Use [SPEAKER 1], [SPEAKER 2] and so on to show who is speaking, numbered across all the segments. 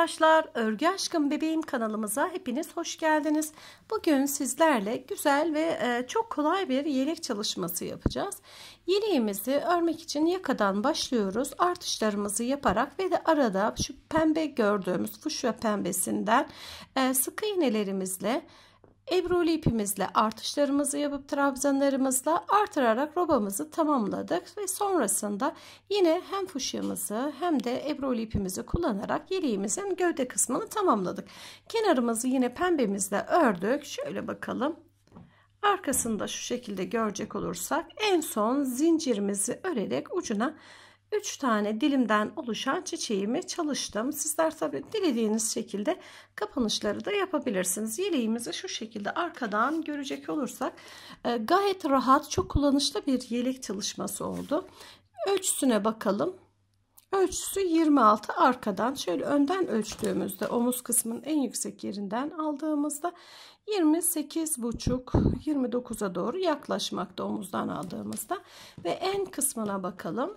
[SPEAKER 1] arkadaşlar, Örgü Aşkım Bebeğim kanalımıza hepiniz hoş geldiniz. Bugün sizlerle güzel ve e, çok kolay bir yelek çalışması yapacağız. Yeleğimizi örmek için yakadan başlıyoruz. Artışlarımızı yaparak ve de arada şu pembe gördüğümüz fuşya pembesinden e, sık iğnelerimizle Ebruli ipimizle artışlarımızı yapıp trabzanlarımızla artırarak robamızı tamamladık ve sonrasında yine hem fuşyamızı hem de ebruli ipimizi kullanarak yeleğimizin gövde kısmını tamamladık. Kenarımızı yine pembemizle ördük. Şöyle bakalım. Arkasında şu şekilde görecek olursak en son zincirimizi örerek ucuna 3 tane dilimden oluşan çiçeğimi çalıştım. Sizler tabi dilediğiniz şekilde kapanışları da yapabilirsiniz. Yeleğimizi şu şekilde arkadan görecek olursak e, gayet rahat çok kullanışlı bir yelek çalışması oldu. Ölçüsüne bakalım. Ölçüsü 26 arkadan şöyle önden ölçtüğümüzde omuz kısmının en yüksek yerinden aldığımızda 28,5 29'a doğru yaklaşmakta omuzdan aldığımızda ve en kısmına bakalım.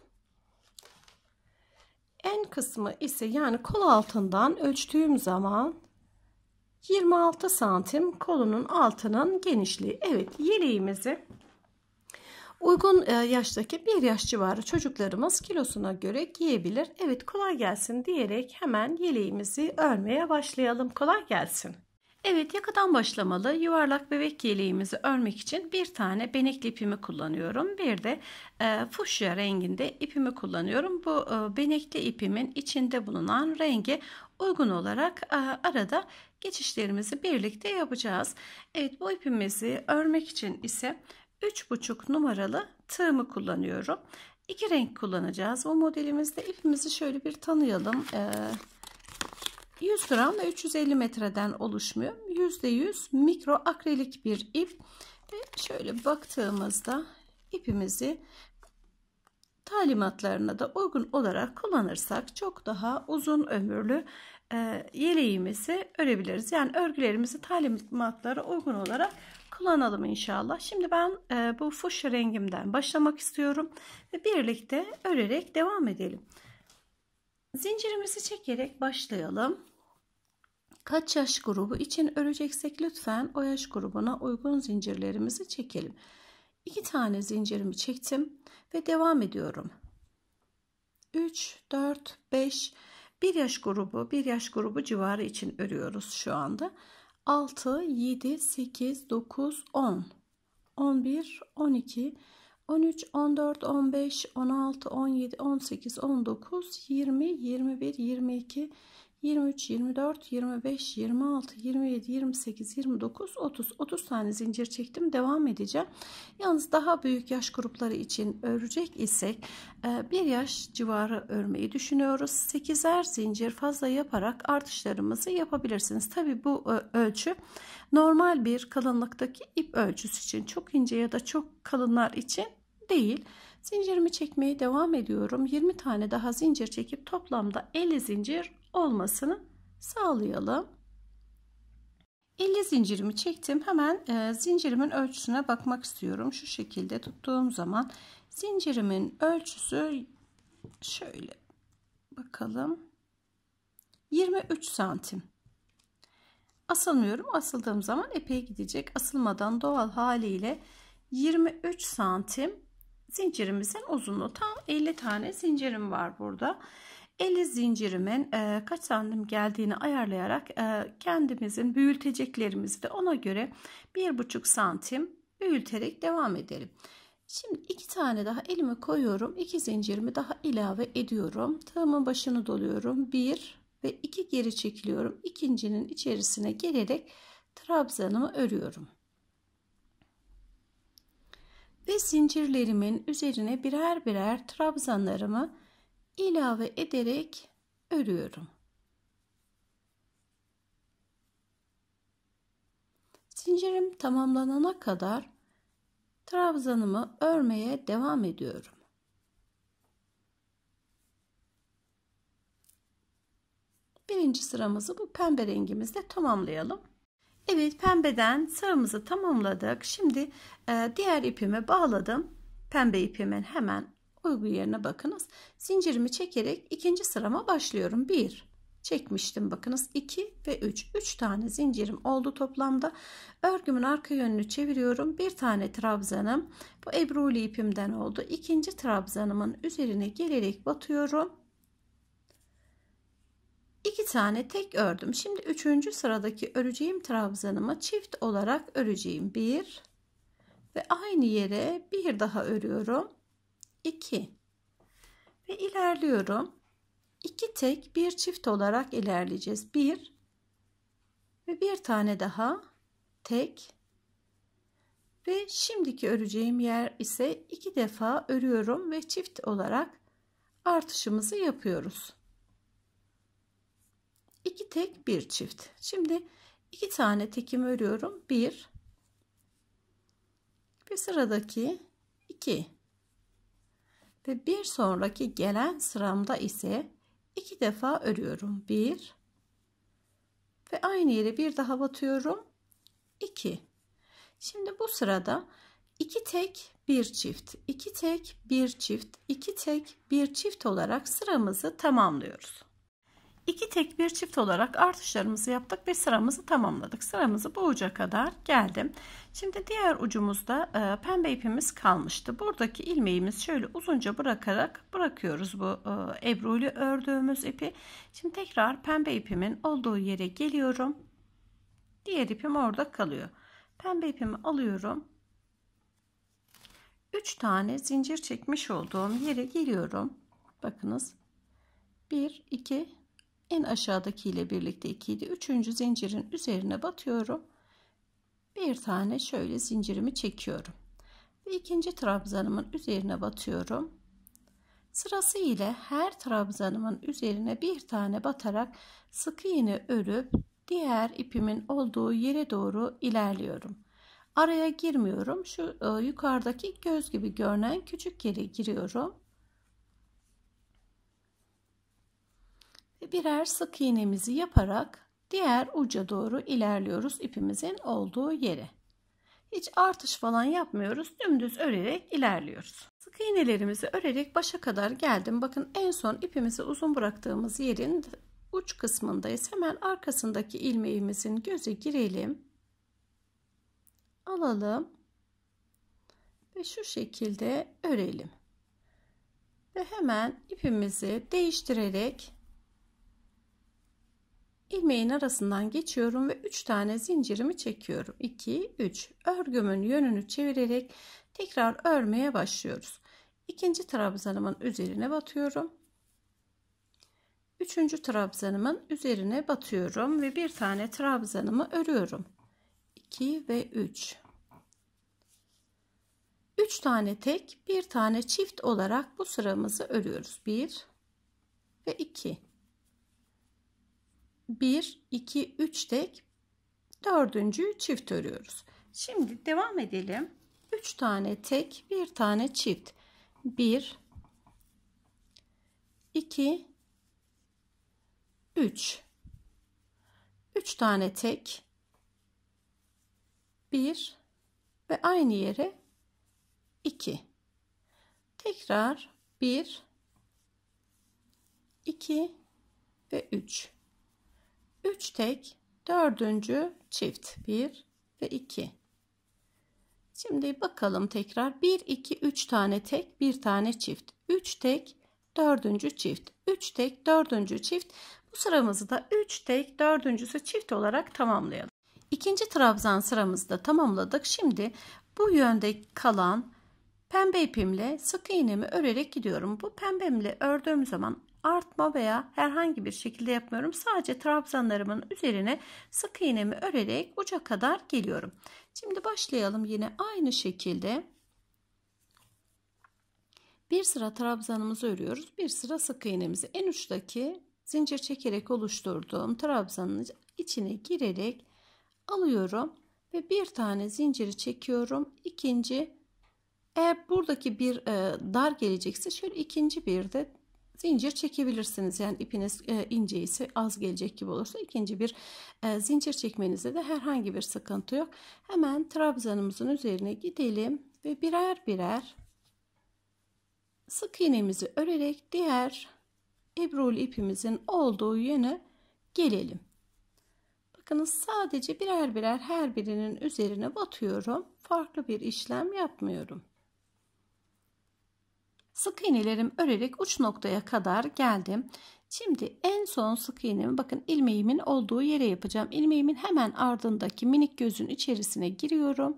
[SPEAKER 1] En kısmı ise yani kol altından ölçtüğüm zaman 26 santim kolunun altının genişliği. Evet yeleğimizi uygun e, yaştaki bir yaş civarı çocuklarımız kilosuna göre giyebilir. Evet kolay gelsin diyerek hemen yeleğimizi örmeye başlayalım. Kolay gelsin. Evet yakadan başlamalı yuvarlak bebek yeleğimizi örmek için bir tane benekli ipimi kullanıyorum. Bir de e, fuşya renginde ipimi kullanıyorum. Bu e, benekli ipimin içinde bulunan rengi uygun olarak e, arada geçişlerimizi birlikte yapacağız. Evet bu ipimizi örmek için ise 3,5 numaralı tığımı kullanıyorum. İki renk kullanacağız. Bu modelimizde ipimizi şöyle bir tanıyalım. Evet 100 gram ve 350 metreden oluşmuyor. %100 mikro akrelik bir ip. Ve şöyle baktığımızda ipimizi talimatlarına da uygun olarak kullanırsak çok daha uzun ömürlü e, yeleğimizi örebiliriz. Yani örgülerimizi talimatlara uygun olarak kullanalım inşallah. Şimdi ben e, bu fuşya rengimden başlamak istiyorum ve birlikte örerek devam edelim. Zincirimizi çekerek başlayalım. Kaç yaş grubu için öreceksek lütfen o yaş grubuna uygun zincirlerimizi çekelim. İki tane zincirimi çektim ve devam ediyorum. 3, 4, 5, 1 yaş grubu, 1 yaş grubu civarı için örüyoruz şu anda. 6, 7, 8, 9, 10, 11, 12, 13, 14, 15, 16, 17, 18, 19, 20, 21, 22, 23, 23, 24, 25, 26, 27, 28, 29, 30. 30 tane zincir çektim. Devam edeceğim. Yalnız daha büyük yaş grupları için örecek isek e, bir yaş civarı örmeyi düşünüyoruz. 8'er zincir fazla yaparak artışlarımızı yapabilirsiniz. Tabi bu e, ölçü normal bir kalınlıktaki ip ölçüsü için çok ince ya da çok kalınlar için değil. Zincirimi çekmeye devam ediyorum. 20 tane daha zincir çekip toplamda 50 zincir olmasını sağlayalım. 50 zincirimi çektim. Hemen e, zincirimin ölçüsüne bakmak istiyorum. Şu şekilde tuttuğum zaman zincirimin ölçüsü şöyle bakalım. 23 santim. Asılmıyorum. Asıldığım zaman epey gidecek. Asılmadan doğal haliyle 23 santim zincirimizin uzunluğu. Tam 50 tane zincirim var burada. 50 zincirimin e, kaç santim geldiğini ayarlayarak e, kendimizin büyüteceklerimizi de ona göre 1,5 santim büyüterek devam edelim. Şimdi iki tane daha elime koyuyorum. iki zincirimi daha ilave ediyorum. Tığımın başını doluyorum. Bir ve iki geri çekiliyorum. İkincinin içerisine gelerek trabzanımı örüyorum. Ve zincirlerimin üzerine birer birer trabzanlarımı ilave ederek örüyorum. Zincirim tamamlanana kadar trabzanımı örmeye devam ediyorum. Birinci sıramızı bu pembe rengimizle tamamlayalım. Evet pembeden sıramızı tamamladık. Şimdi e, diğer ipimi bağladım. Pembe ipimin hemen Uygu yerine bakınız. Zincirimi çekerek ikinci sırama başlıyorum. 1 çekmiştim bakınız 2 ve 3 3 tane zincirim oldu toplamda örgümün arka yönünü çeviriyorum bir tane trabzanım bu ebruli ipimden oldu ikinci trabzanımın üzerine gelerek batıyorum iki tane tek ördüm şimdi üçüncü sıradaki öreceğim trabzanımı çift olarak öreceğim bir ve aynı yere bir daha örüyorum 2 ve ilerliyorum. 2 tek bir çift olarak ilerleyeceğiz. 1 ve bir tane daha tek ve şimdiki öreceğim yer ise iki defa örüyorum ve çift olarak artışımızı yapıyoruz. 2 tek bir çift. Şimdi iki tane tekim örüyorum. 1 ve sıradaki 2 ve bir sonraki gelen sıramda ise iki defa örüyorum. Bir ve aynı yere bir daha batıyorum. 2. Şimdi bu sırada iki tek bir çift, iki tek bir çift, iki tek bir çift olarak sıramızı tamamlıyoruz. İki tek bir çift olarak artışlarımızı yaptık ve sıramızı tamamladık. Sıramızı bu uca kadar geldim. Şimdi diğer ucumuzda e, pembe ipimiz kalmıştı. Buradaki ilmeğimiz şöyle uzunca bırakarak bırakıyoruz bu e, ebrulu ördüğümüz ipi. Şimdi tekrar pembe ipimin olduğu yere geliyorum. Diğer ipim orada kalıyor. Pembe ipimi alıyorum. 3 tane zincir çekmiş olduğum yere geliyorum. Bakınız 1 2 en aşağıdaki ile birlikte 2 idi. Üçüncü zincirin üzerine batıyorum. Bir tane şöyle zincirimi çekiyorum. Ve ikinci trabzanımın üzerine batıyorum. Sırası ile her trabzanımın üzerine bir tane batarak sık iğne örüp diğer ipimin olduğu yere doğru ilerliyorum. Araya girmiyorum. Şu e, yukarıdaki göz gibi görünen küçük yere giriyorum. birer sık iğnemizi yaparak diğer uca doğru ilerliyoruz ipimizin olduğu yere. Hiç artış falan yapmıyoruz. Dümdüz örerek ilerliyoruz. Sık iğnelerimizi örerek başa kadar geldim. Bakın en son ipimizi uzun bıraktığımız yerin uç kısmındayız. Hemen arkasındaki ilmeğimizin göze girelim. Alalım. Ve şu şekilde örelim. Ve hemen ipimizi değiştirerek ilmeğin arasından geçiyorum ve 3 tane zincirimi çekiyorum 2 3 örgümün yönünü çevirerek tekrar örmeye başlıyoruz İkinci trabzanımın üzerine batıyorum üçüncü trabzanımın üzerine batıyorum ve bir tane trabzanımı örüyorum 2 ve 3 3 tane tek bir tane çift olarak bu sıramızı örüyoruz 1 ve 2 1, 2, 3 tek dördüncü çift örüyoruz. Şimdi devam edelim. 3 tane tek, 1 tane çift. 1 2 3 3 tane tek 1 ve aynı yere 2 tekrar 1 2 ve 3 3 tek dördüncü çift 1 ve 2 şimdi bakalım tekrar 1 2 3 tane tek bir tane çift 3 tek dördüncü çift 3 tek dördüncü çift bu sıramızı da 3 tek dördüncüsü çift olarak tamamlayalım İkinci trabzan sıramızı da tamamladık şimdi bu yönde kalan pembe ipimle sık iğnemi örerek gidiyorum bu pembemle ördüğüm zaman artma veya herhangi bir şekilde yapmıyorum. Sadece trabzanlarımın üzerine sık iğnemi örerek uca kadar geliyorum. Şimdi başlayalım yine aynı şekilde. Bir sıra trabzanımızı örüyoruz. Bir sıra sık iğnemizi en uçtaki zincir çekerek oluşturduğum trabzanın içine girerek alıyorum ve bir tane zinciri çekiyorum. İkinci eğer buradaki bir e, dar gelecekse şöyle ikinci bir de zincir çekebilirsiniz. Yani ipiniz e, ince ise az gelecek gibi olursa ikinci bir e, zincir çekmenizde de herhangi bir sıkıntı yok. Hemen trabzanımızın üzerine gidelim ve birer birer sık iğnemizi örerek diğer ebrul ipimizin olduğu yöne gelelim. Bakınız sadece birer birer her birinin üzerine batıyorum. Farklı bir işlem yapmıyorum. Sık iğnelerim örerek uç noktaya kadar geldim. Şimdi en son sık iğnemi bakın ilmeğimin olduğu yere yapacağım. İlmeğimin hemen ardındaki minik gözün içerisine giriyorum.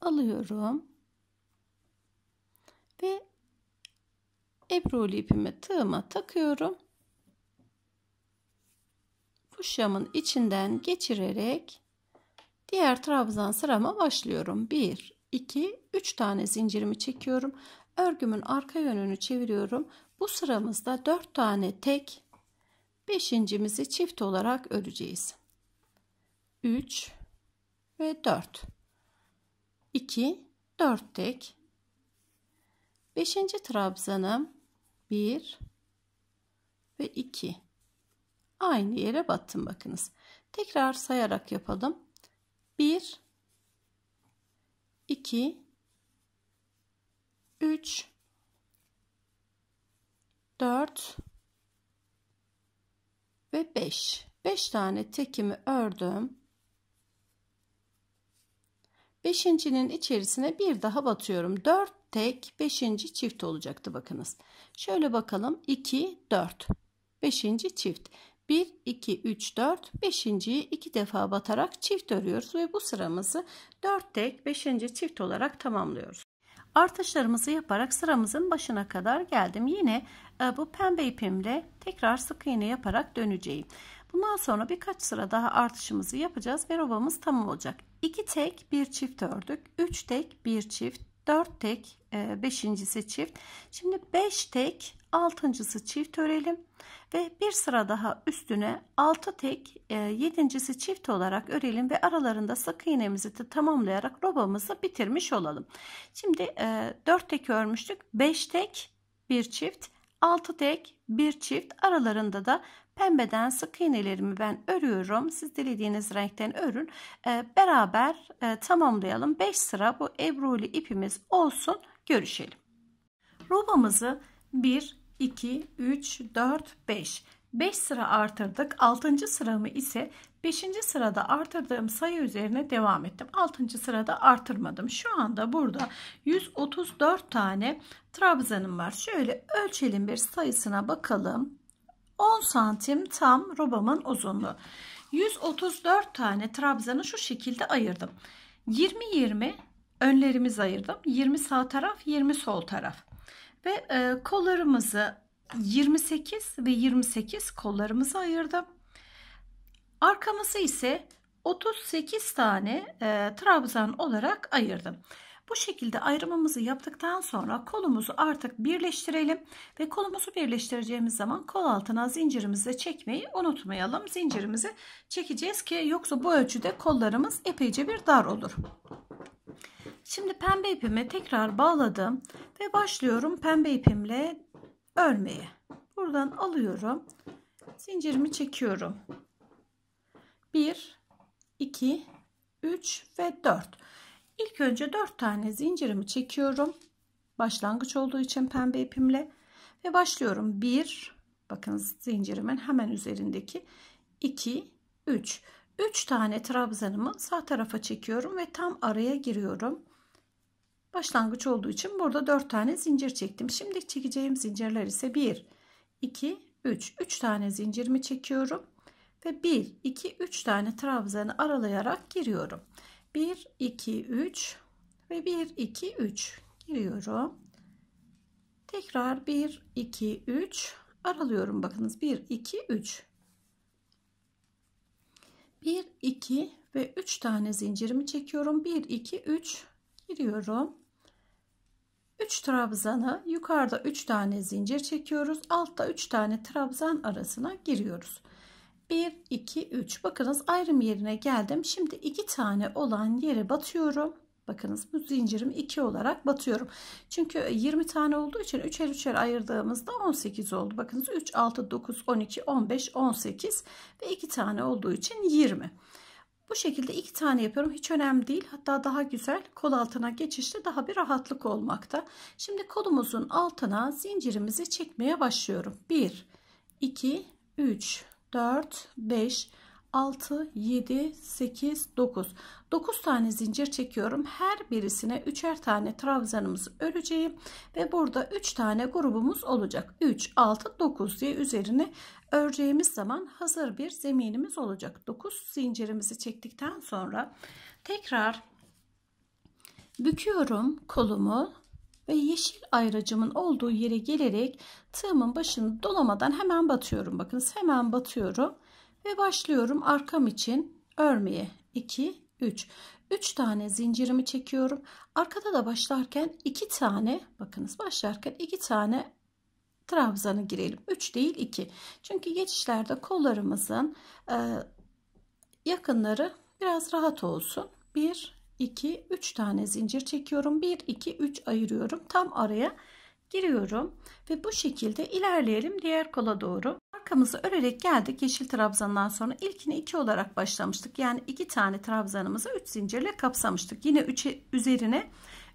[SPEAKER 1] Alıyorum. Ve ebrolu ipimi tığıma takıyorum. Fuşyamın içinden geçirerek diğer trabzan sırama başlıyorum. 1 2, 3 tane zincirimi çekiyorum. Örgümün arka yönünü çeviriyorum. Bu sıramızda 4 tane tek, 5.mizi çift olarak öreceğiz. 3 ve 4. 2, 4 tek. 5. trabzanım 1 ve 2. Aynı yere battım bakınız. Tekrar sayarak yapalım. 1 2 3 4 ve 5 5 tane tekimi ördüm beşincinin içerisine bir daha batıyorum 4 tek 5. çift olacaktı bakınız şöyle bakalım 2 4 5. çift 1, 2, 3, 4, 5.yi 2 defa batarak çift örüyoruz ve bu sıramızı 4 tek 5. çift olarak tamamlıyoruz. Artışlarımızı yaparak sıramızın başına kadar geldim. Yine e, bu pembe ipimle tekrar sık iğne yaparak döneceğim. Bundan sonra birkaç sıra daha artışımızı yapacağız ve robamız tamam olacak. 2 tek bir çift ördük. 3 tek bir çift 4 tek, 5.si e, çift. Şimdi 5 tek, 6.sı çift örelim ve bir sıra daha üstüne 6 tek, 7.si e, çift olarak örelim ve aralarında sık iğnemizi de tamamlayarak robamızı bitirmiş olalım. Şimdi 4 e, tek örmüştük. 5 tek, 1 çift, 6 tek, 1 çift aralarında da pembeden sık iğnelerimi ben örüyorum. Siz dilediğiniz renkten örün. E, beraber e, tamamlayalım. 5 sıra bu ebruli ipimiz olsun. Görüşelim. Robamızı 1, 2, 3, 4, 5. 5 sıra artırdık. 6. sıramı ise 5. sırada artırdığım sayı üzerine devam ettim. 6. sırada artırmadım. Şu anda burada 134 tane trabzanım var. Şöyle ölçelim bir sayısına bakalım. 10 santim tam robamın uzunluğu. 134 tane trabzanı şu şekilde ayırdım. 20-20 önlerimizi ayırdım. 20 sağ taraf 20 sol taraf. Ve e, kollarımızı 28 ve 28 kollarımızı ayırdım. Arkamızı ise 38 tane e, trabzan olarak ayırdım. Bu şekilde ayrımımızı yaptıktan sonra kolumuzu artık birleştirelim ve kolumuzu birleştireceğimiz zaman kol altına zincirimizi çekmeyi unutmayalım. Zincirimizi çekeceğiz ki yoksa bu ölçüde kollarımız epeyce bir dar olur. Şimdi pembe ipimi tekrar bağladım ve başlıyorum pembe ipimle örmeye. Buradan alıyorum. Zincirimi çekiyorum. 1 2 3 ve 4. İlk önce 4 tane zincirimi çekiyorum. Başlangıç olduğu için pembe ipimle ve başlıyorum. 1 bakın zincirimin hemen üzerindeki 2 3 3 tane trabzanımı sağ tarafa çekiyorum ve tam araya giriyorum. Başlangıç olduğu için burada 4 tane zincir çektim. Şimdi çekeceğim zincirler ise 1 2 3 3 tane zincirimi çekiyorum ve 1 2 3 tane trabzanı aralayarak giriyorum. 1 2 3 ve 1 2 3 giriyorum tekrar 1 2 3 aralıyorum bakınız 1 2 3 1 2 ve 3 tane zincirimi çekiyorum 1 2 3 giriyorum 3 trabzanı yukarıda 3 tane zincir çekiyoruz altta 3 tane trabzan arasına giriyoruz 1, 2, 3. Bakınız ayrım yerine geldim. Şimdi iki tane olan yere batıyorum. Bakınız bu zincirim 2 olarak batıyorum. Çünkü 20 tane olduğu için 3'er 3'er ayırdığımızda 18 oldu. Bakınız 3, 6, 9, 12, 15, 18 ve 2 tane olduğu için 20. Bu şekilde iki tane yapıyorum. Hiç önemli değil. Hatta daha güzel kol altına geçişte daha bir rahatlık olmakta. Şimdi kolumuzun altına zincirimizi çekmeye başlıyorum. 1, 2, 3, 4, 5, 6, 7, 8, 9. 9 tane zincir çekiyorum. Her birisine 3'er tane trabzanımızı öreceğim. Ve burada 3 tane grubumuz olacak. 3, 6, 9 diye üzerine öreceğimiz zaman hazır bir zeminimiz olacak. 9 zincirimizi çektikten sonra tekrar büküyorum kolumu ve yeşil ayracımın olduğu yere gelerek tığımın başını dolamadan hemen batıyorum. Bakınız hemen batıyorum ve başlıyorum arkam için örmeye. 2 3 3 tane zincirimi çekiyorum. Arkada da başlarken 2 tane bakınız başlarken 2 tane trabzanı girelim. 3 değil 2. Çünkü geçişlerde kollarımızın e, yakınları biraz rahat olsun. 1 2, 3 tane zincir çekiyorum. 1, 2, 3 ayırıyorum. Tam araya giriyorum. Ve bu şekilde ilerleyelim diğer kola doğru. Arkamızı örerek geldik. Yeşil trabzandan sonra ilkini 2 olarak başlamıştık. Yani 2 tane trabzanımızı 3 zincirle kapsamıştık. Yine 3 üzerine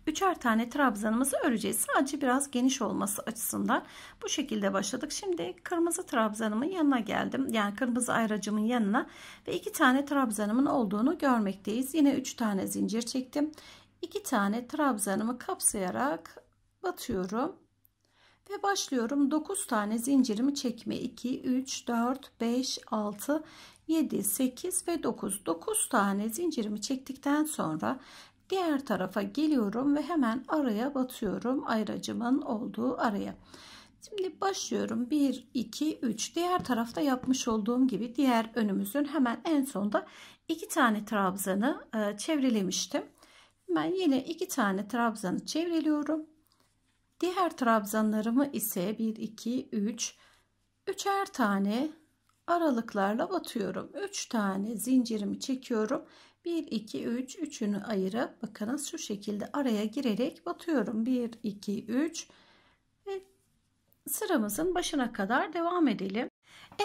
[SPEAKER 1] üçer tane trabzanımızı öreceğiz. Sadece biraz geniş olması açısından bu şekilde başladık. Şimdi kırmızı trabzanımın yanına geldim. Yani kırmızı ayracımın yanına ve iki tane trabzanımın olduğunu görmekteyiz. Yine üç tane zincir çektim. İki tane trabzanımı kapsayarak batıyorum ve başlıyorum 9 tane zincirimi çekme 2 3 4 5 6 7 8 ve 9 9 tane zincirimi çektikten sonra Diğer tarafa geliyorum ve hemen araya batıyorum. Ayracımın olduğu araya. Şimdi başlıyorum. 1, 2, 3. Diğer tarafta yapmış olduğum gibi diğer önümüzün hemen en sonda iki tane trabzanı e, çevrelemiştim. Hemen yine iki tane trabzanı çevreliyorum. Diğer trabzanlarımı ise 1, 2, 3, üçer tane aralıklarla batıyorum. 3 tane zincirimi çekiyorum. 1 2 3 üçünü ayırıp bakınız şu şekilde araya girerek batıyorum. 1 2 3 ve sıramızın başına kadar devam edelim.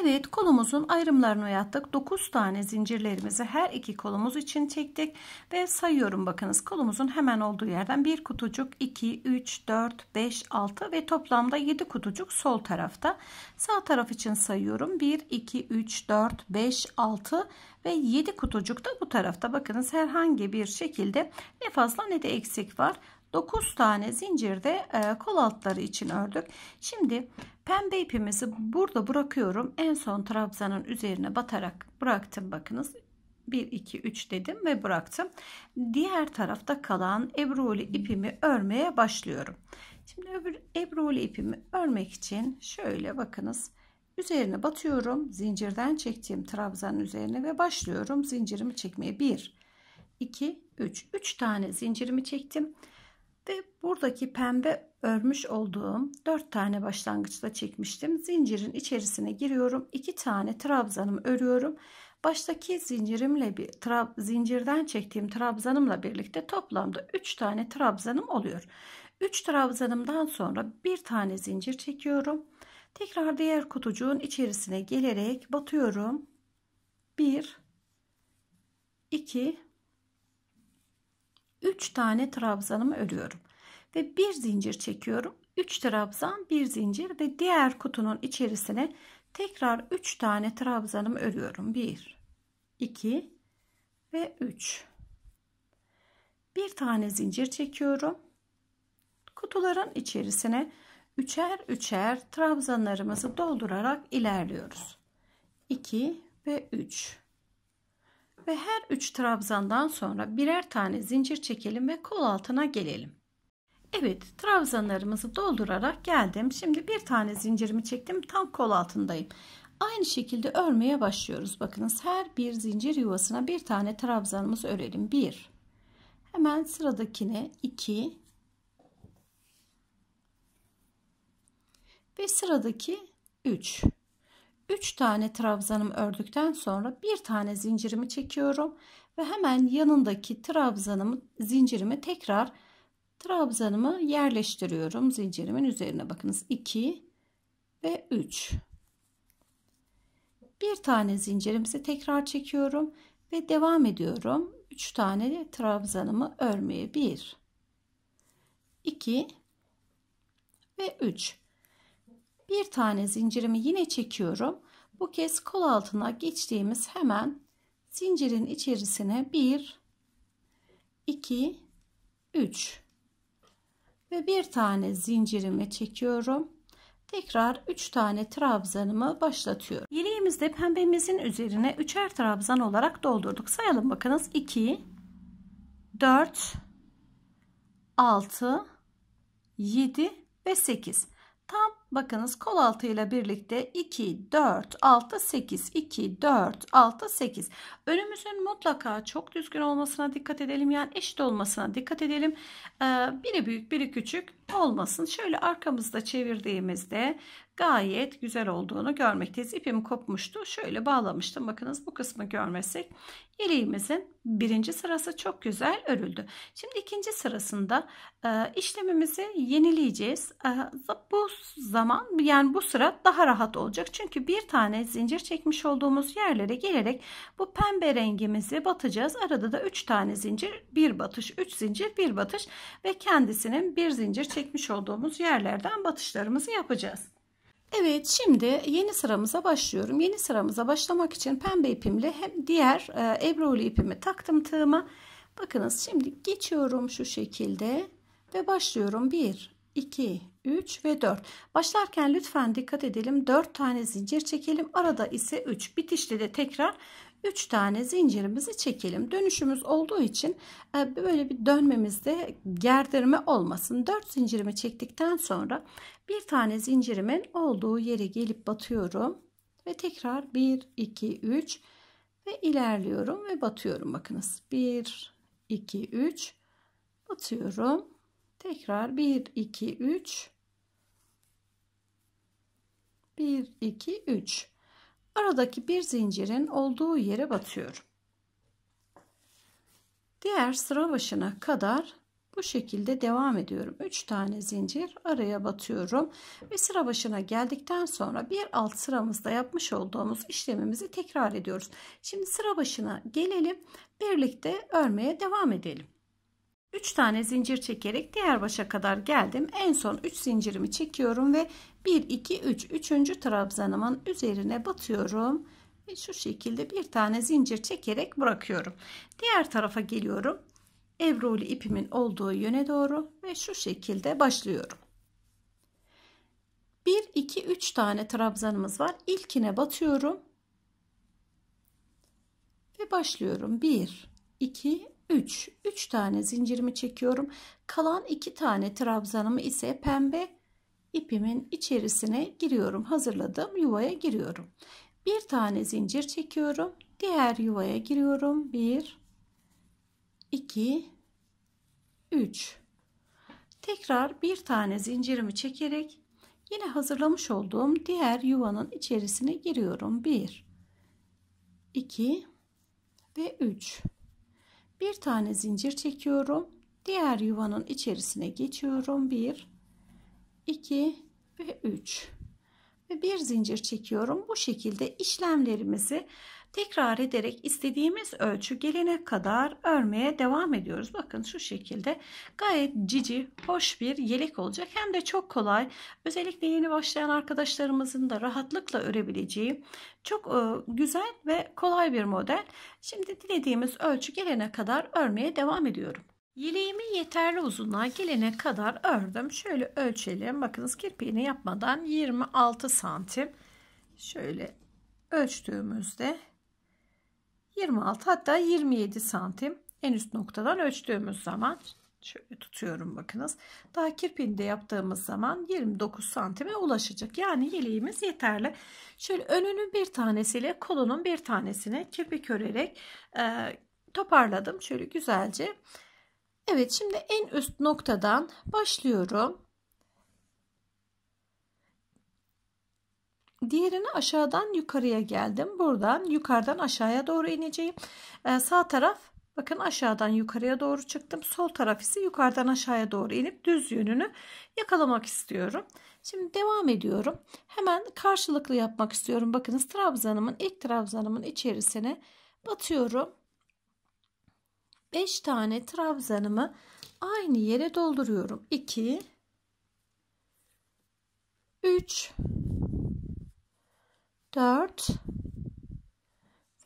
[SPEAKER 1] Evet kolumuzun ayrımlarını yaptık. 9 tane zincirlerimizi her iki kolumuz için çektik ve sayıyorum bakınız kolumuzun hemen olduğu yerden bir kutucuk 2 3 4 5 6 ve toplamda 7 kutucuk sol tarafta. Sağ taraf için sayıyorum 1 2 3 4 5 6 ve 7 kutucuk da bu tarafta. Bakınız herhangi bir şekilde ne fazla ne de eksik var. 9 tane zincirde e, kol altları için ördük. Şimdi Pembe ipimizi burada bırakıyorum. En son trabzanın üzerine batarak bıraktım. Bakınız 1 2 3 dedim ve bıraktım. Diğer tarafta kalan ebruli ipimi örmeye başlıyorum. Şimdi öbür ebruli ipimi örmek için şöyle bakınız üzerine batıyorum. Zincirden çektiğim trabzanın üzerine ve başlıyorum zincirimi çekmeye. 1 2 3 3 tane zincirimi çektim. Ve buradaki pembe örmüş olduğum 4 tane başlangıçta çekmiştim. Zincirin içerisine giriyorum. 2 tane trabzanımı örüyorum. Baştaki zincirimle bir tra, zincirden çektiğim trabzanımla birlikte toplamda 3 tane trabzanım oluyor. 3 trabzanımdan sonra bir tane zincir çekiyorum. Tekrar diğer kutucuğun içerisine gelerek batıyorum. 1 2 3 tane trabzanımı örüyorum ve bir zincir çekiyorum. 3 trabzan, bir zincir ve diğer kutunun içerisine tekrar 3 tane trabzanımı örüyorum. 1 2 ve 3. Bir tane zincir çekiyorum. Kutuların içerisine üçer üçer trabzanlarımızı doldurarak ilerliyoruz. 2 ve 3 ve her 3 trabzandan sonra birer tane zincir çekelim ve kol altına gelelim. Evet trabzanlarımızı doldurarak geldim. Şimdi bir tane zincirimi çektim. Tam kol altındayım. Aynı şekilde örmeye başlıyoruz. Bakınız her bir zincir yuvasına bir tane trabzanımızı örelim. Bir. Hemen sıradakine iki. Ve sıradaki üç. 3 tane trabzanım ördükten sonra bir tane zincirimi çekiyorum ve hemen yanındaki trabzanımı zincirimi tekrar trabzanımı yerleştiriyorum zincirimin üzerine bakınız 2 ve 3 bir tane zincirimizi tekrar çekiyorum ve devam ediyorum 3 tane trabzanımı örmeye 1 2 ve 3 bir tane zincirimi yine çekiyorum bu kez kol altına geçtiğimiz hemen zincirin içerisine 1 2 3 ve bir tane zincirimi çekiyorum. Tekrar 3 tane trabzanımı başlatıyorum. Yeleğimizde pembemizin üzerine üçer trabzan olarak doldurduk. Sayalım bakınız. 2 4 6 7 ve 8. Tam Bakınız kol altı ile birlikte 2, 4, 6, 8, 2, 4, 6, 8. Önümüzün mutlaka çok düzgün olmasına dikkat edelim. Yani eşit olmasına dikkat edelim. Ee, biri büyük biri küçük olmasın. Şöyle arkamızda çevirdiğimizde gayet güzel olduğunu görmekteyiz. İpim kopmuştu. Şöyle bağlamıştım. Bakınız bu kısmı görmesek yeleğimizin birinci sırası çok güzel örüldü. Şimdi ikinci sırasında e, işlemimizi yenileyeceğiz. E, bu zaman zaman yani bu sıra daha rahat olacak. Çünkü bir tane zincir çekmiş olduğumuz yerlere gelerek bu pembe rengimizi batacağız. Arada da 3 tane zincir bir batış 3 zincir bir batış ve kendisinin bir zincir çekmiş olduğumuz yerlerden batışlarımızı yapacağız. Evet şimdi yeni sıramıza başlıyorum. Yeni sıramıza başlamak için pembe ipimle hem diğer e, ebroli ipimi taktım tığıma. Bakınız şimdi geçiyorum şu şekilde ve başlıyorum. 1, 2, 3 ve 4. Başlarken lütfen dikkat edelim. 4 tane zincir çekelim. Arada ise 3. Bitişte de tekrar 3 tane zincirimizi çekelim. Dönüşümüz olduğu için e, böyle bir dönmemizde gerdirme olmasın. 4 zincirimi çektikten sonra bir tane zincirimin olduğu yere gelip batıyorum. Ve tekrar 1, 2, 3 ve ilerliyorum ve batıyorum. Bakınız 1, 2, 3 batıyorum. Tekrar 1, 2, 3 1, 2, 3. Aradaki bir zincirin olduğu yere batıyorum. Diğer sıra başına kadar bu şekilde devam ediyorum. 3 tane zincir araya batıyorum ve sıra başına geldikten sonra bir alt sıramızda yapmış olduğumuz işlemimizi tekrar ediyoruz. Şimdi sıra başına gelelim. Birlikte örmeye devam edelim. 3 tane zincir çekerek diğer başa kadar geldim. En son 3 zincirimi çekiyorum ve 1 2 3 3. trabzanımın üzerine batıyorum. Ve şu şekilde bir tane zincir çekerek bırakıyorum. Diğer tarafa geliyorum. Evroli ipimin olduğu yöne doğru ve şu şekilde başlıyorum. 1 2 3 tane trabzanımız var. İlkine batıyorum. Ve başlıyorum. 1 2 3. 3 tane zincirimi çekiyorum. Kalan 2 tane trabzanımı ise pembe ipimin içerisine giriyorum. Hazırladığım yuvaya giriyorum. Bir tane zincir çekiyorum. Diğer yuvaya giriyorum. 1 2 3 Tekrar bir tane zincirimi çekerek yine hazırlamış olduğum diğer yuvanın içerisine giriyorum. 1 2 ve 3 bir tane zincir çekiyorum. Diğer yuvanın içerisine geçiyorum. 1 2 ve 3 ve bir zincir çekiyorum. Bu şekilde işlemlerimizi tekrar ederek istediğimiz ölçü gelene kadar örmeye devam ediyoruz. Bakın şu şekilde gayet cici, hoş bir yelek olacak. Hem de çok kolay. Özellikle yeni başlayan arkadaşlarımızın da rahatlıkla örebileceği çok e, güzel ve kolay bir model. Şimdi dilediğimiz ölçü gelene kadar örmeye devam ediyorum. Yeleğimi yeterli uzunluğa gelene kadar ördüm. Şöyle ölçelim. Bakınız kirpiğini yapmadan 26 santim. Şöyle ölçtüğümüzde 26 hatta 27 santim en üst noktadan ölçtüğümüz zaman şöyle tutuyorum bakınız daha kirpini yaptığımız zaman 29 santime ulaşacak yani yeleğimiz yeterli şöyle önünün bir tanesiyle kolunun bir tanesine kirpik örerek e, toparladım şöyle güzelce Evet şimdi en üst noktadan başlıyorum Diğerini aşağıdan yukarıya geldim. Buradan yukarıdan aşağıya doğru ineceğim. Ee, sağ taraf bakın aşağıdan yukarıya doğru çıktım. Sol taraf ise yukarıdan aşağıya doğru inip düz yönünü yakalamak istiyorum. Şimdi devam ediyorum. Hemen karşılıklı yapmak istiyorum. Bakınız trabzanımın ilk trabzanımın içerisine batıyorum. 5 tane trabzanımı aynı yere dolduruyorum. 2 3 4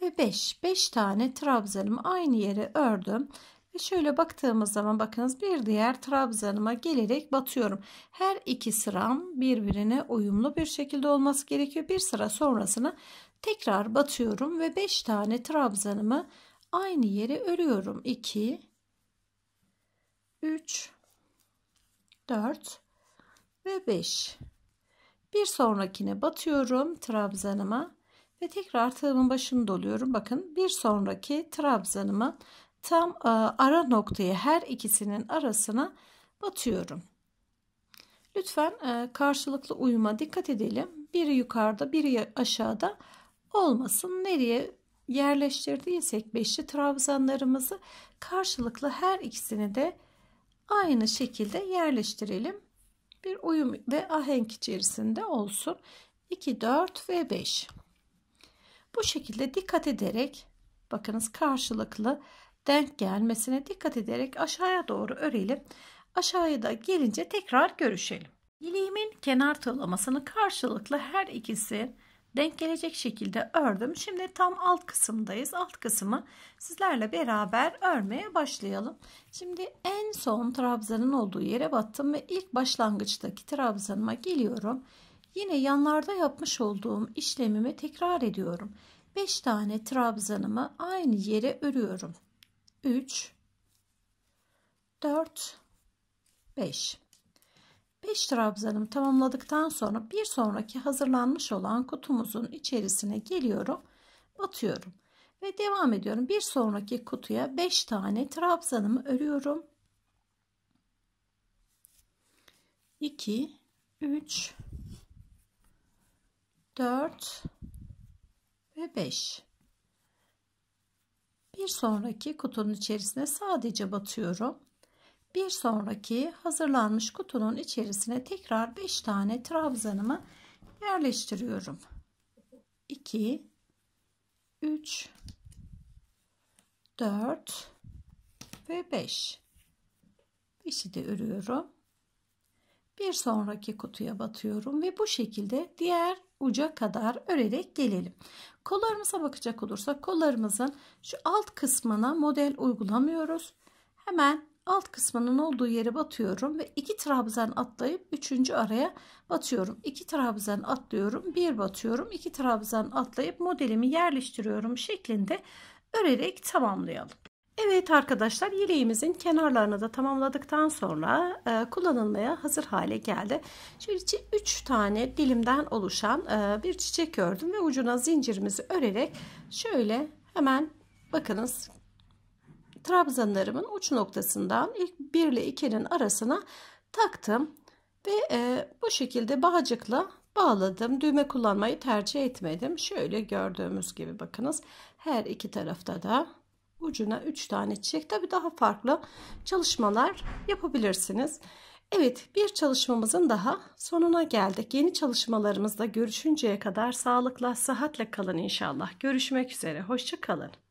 [SPEAKER 1] ve 5. 5 tane trabzanımı aynı yere ördüm. Ve şöyle baktığımız zaman bakınız bir diğer trabzanıma gelerek batıyorum. Her iki sıram birbirine uyumlu bir şekilde olması gerekiyor. Bir sıra sonrasına tekrar batıyorum ve 5 tane trabzanımı aynı yere örüyorum. 2 3 4 ve 5 bir sonrakine batıyorum trabzanıma ve tekrar tığımın başını doluyorum. Bakın bir sonraki trabzanımın tam e, ara noktayı her ikisinin arasına batıyorum. Lütfen e, karşılıklı uyuma dikkat edelim. Biri yukarıda biri aşağıda olmasın. Nereye yerleştirdiysek beşli trabzanlarımızı karşılıklı her ikisini de aynı şekilde yerleştirelim bir uyum ve ahenk içerisinde olsun. 2, 4 ve 5. Bu şekilde dikkat ederek bakınız karşılıklı denk gelmesine dikkat ederek aşağıya doğru örelim. Aşağıya da gelince tekrar görüşelim. iliğimin kenar tığlamasını karşılıklı her ikisi denk gelecek şekilde ördüm. Şimdi tam alt kısımdayız. Alt kısmı sizlerle beraber örmeye başlayalım. Şimdi en son trabzanın olduğu yere battım ve ilk başlangıçtaki trabzanıma geliyorum. Yine yanlarda yapmış olduğum işlemimi tekrar ediyorum. 5 tane trabzanımı aynı yere örüyorum. 3 4 5 5 trabzanımı tamamladıktan sonra bir sonraki hazırlanmış olan kutumuzun içerisine geliyorum batıyorum ve devam ediyorum bir sonraki kutuya 5 tane trabzanımı örüyorum 2 3 4 ve 5 bir sonraki kutunun içerisine sadece batıyorum bir sonraki hazırlanmış kutunun içerisine tekrar 5 tane trabzanımı yerleştiriyorum. 2 3 4 ve 5. 5'i de örüyorum. Bir sonraki kutuya batıyorum ve bu şekilde diğer uca kadar örerek gelelim. Kollarımıza bakacak olursak kollarımızın şu alt kısmına model uygulamıyoruz. Hemen alt kısmının olduğu yere batıyorum ve iki trabzan atlayıp üçüncü araya batıyorum. iki trabzan atlıyorum, bir batıyorum, iki trabzan atlayıp modelimi yerleştiriyorum şeklinde örerek tamamlayalım. Evet arkadaşlar yeleğimizin kenarlarını da tamamladıktan sonra e, kullanılmaya hazır hale geldi. Şimdi 3 tane dilimden oluşan e, bir çiçek ördüm ve ucuna zincirimizi örerek şöyle hemen bakınız trabzanlarımın uç noktasından ilk 1 ile 2'nin arasına taktım. Ve e, bu şekilde bağcıkla bağladım. Düğme kullanmayı tercih etmedim. Şöyle gördüğümüz gibi bakınız. Her iki tarafta da ucuna 3 tane çiçek. Tabi daha farklı çalışmalar yapabilirsiniz. Evet bir çalışmamızın daha sonuna geldik. Yeni çalışmalarımızda görüşünceye kadar sağlıkla, sıhhatle kalın inşallah. Görüşmek üzere. Hoşça kalın.